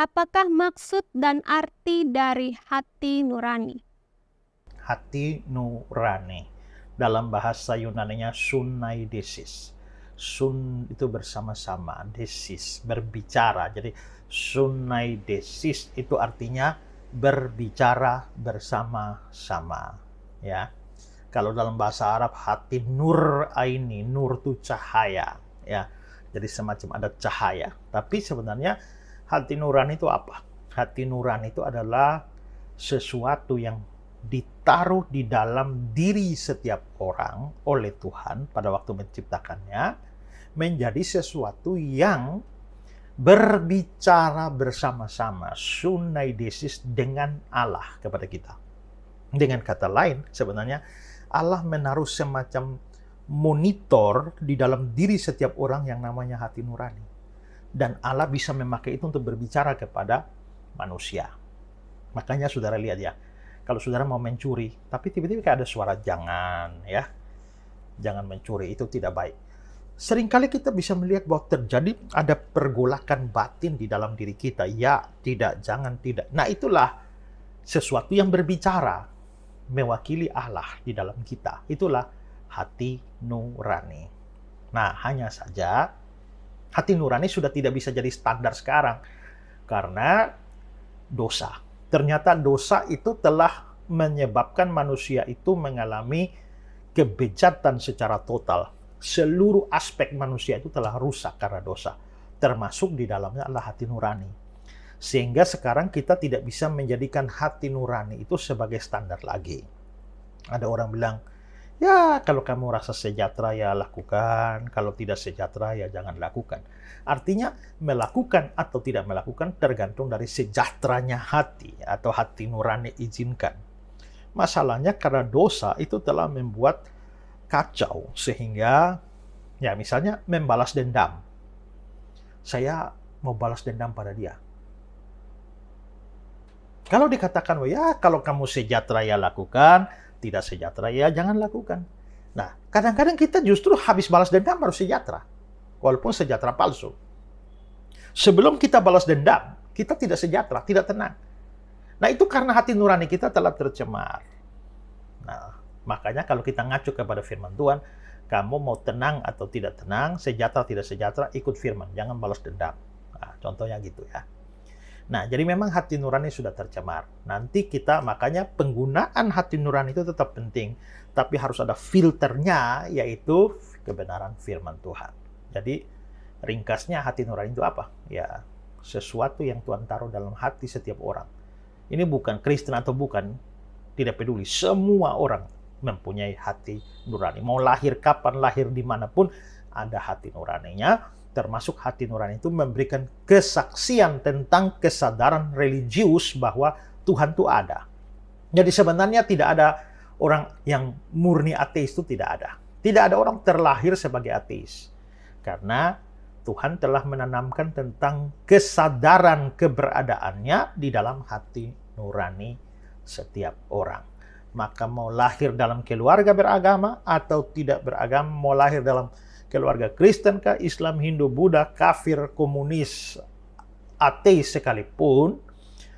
Apakah maksud dan arti dari hati nurani? Hati nurani dalam bahasa Yunani Yunaninya sunaidesis. Sun itu bersama-sama, desis berbicara. Jadi sunaidesis itu artinya berbicara bersama-sama, ya. Kalau dalam bahasa Arab hati nur aini, nur itu cahaya, ya. Jadi semacam ada cahaya. Tapi sebenarnya Hati nurani itu apa? Hati nurani itu adalah sesuatu yang ditaruh di dalam diri setiap orang oleh Tuhan pada waktu menciptakannya menjadi sesuatu yang berbicara bersama-sama sunai desis dengan Allah kepada kita. Dengan kata lain, sebenarnya Allah menaruh semacam monitor di dalam diri setiap orang yang namanya hati nurani dan Allah bisa memakai itu untuk berbicara kepada manusia. Makanya saudara lihat ya, kalau saudara mau mencuri, tapi tiba-tiba ada suara jangan ya, jangan mencuri itu tidak baik. Seringkali kita bisa melihat bahwa terjadi ada pergolakan batin di dalam diri kita. Ya, tidak, jangan, tidak. Nah itulah sesuatu yang berbicara, mewakili Allah di dalam kita. Itulah hati nurani. Nah hanya saja hati nurani sudah tidak bisa jadi standar sekarang karena dosa. Ternyata dosa itu telah menyebabkan manusia itu mengalami kebejatan secara total. Seluruh aspek manusia itu telah rusak karena dosa, termasuk di dalamnya adalah hati nurani. Sehingga sekarang kita tidak bisa menjadikan hati nurani itu sebagai standar lagi. Ada orang bilang, Ya, kalau kamu rasa sejahtera ya lakukan, kalau tidak sejahtera ya jangan lakukan. Artinya melakukan atau tidak melakukan tergantung dari sejahteranya hati atau hati nurani izinkan. Masalahnya karena dosa itu telah membuat kacau sehingga ya misalnya membalas dendam. Saya mau balas dendam pada dia. Kalau dikatakan, oh ya kalau kamu sejahtera ya lakukan, tidak sejahtera, ya jangan lakukan. Nah, kadang-kadang kita justru habis balas dendam baru sejahtera. Walaupun sejahtera palsu. Sebelum kita balas dendam, kita tidak sejahtera, tidak tenang. Nah, itu karena hati nurani kita telah tercemar. Nah, makanya kalau kita ngacu kepada firman Tuhan, kamu mau tenang atau tidak tenang, sejahtera tidak sejahtera, ikut firman, jangan balas dendam. Nah, contohnya gitu ya. Nah, jadi memang hati nurani sudah tercemar. Nanti kita makanya penggunaan hati nurani itu tetap penting, tapi harus ada filternya yaitu kebenaran firman Tuhan. Jadi ringkasnya hati nurani itu apa? Ya, sesuatu yang Tuhan taruh dalam hati setiap orang. Ini bukan Kristen atau bukan, tidak peduli. Semua orang mempunyai hati nurani. Mau lahir kapan, lahir dimanapun, ada hati nuraninya termasuk hati nurani itu memberikan kesaksian tentang kesadaran religius bahwa Tuhan itu ada. Jadi sebenarnya tidak ada orang yang murni ateis itu tidak ada. Tidak ada orang terlahir sebagai ateis. Karena Tuhan telah menanamkan tentang kesadaran keberadaannya di dalam hati nurani setiap orang. Maka mau lahir dalam keluarga beragama atau tidak beragama, mau lahir dalam keluarga Kristen kah, Islam, Hindu, Buddha, kafir, komunis, ateis sekalipun,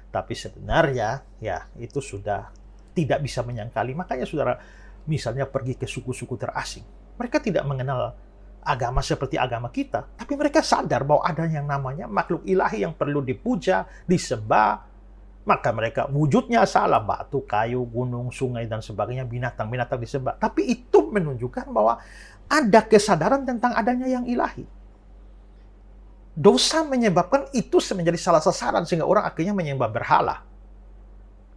tapi sebenarnya ya itu sudah tidak bisa menyangkali. Makanya saudara, misalnya pergi ke suku-suku terasing, mereka tidak mengenal agama seperti agama kita, tapi mereka sadar bahwa ada yang namanya makhluk ilahi yang perlu dipuja, disembah, maka mereka wujudnya salah batu, kayu, gunung, sungai dan sebagainya, binatang-binatang disembah. Tapi itu menunjukkan bahwa ada kesadaran tentang adanya yang ilahi. Dosa menyebabkan itu menjadi salah sasaran sehingga orang akhirnya menyembah berhala.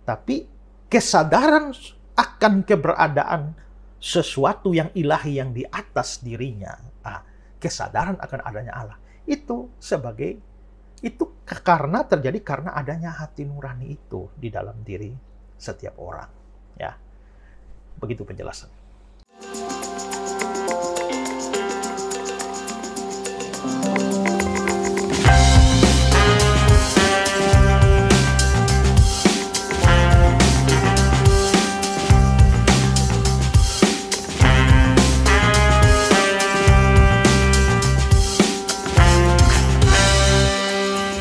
Tapi kesadaran akan keberadaan sesuatu yang ilahi yang di atas dirinya, ah, kesadaran akan adanya Allah itu sebagai itu karena terjadi karena adanya hati nurani itu di dalam diri setiap orang. Ya, begitu penjelasan.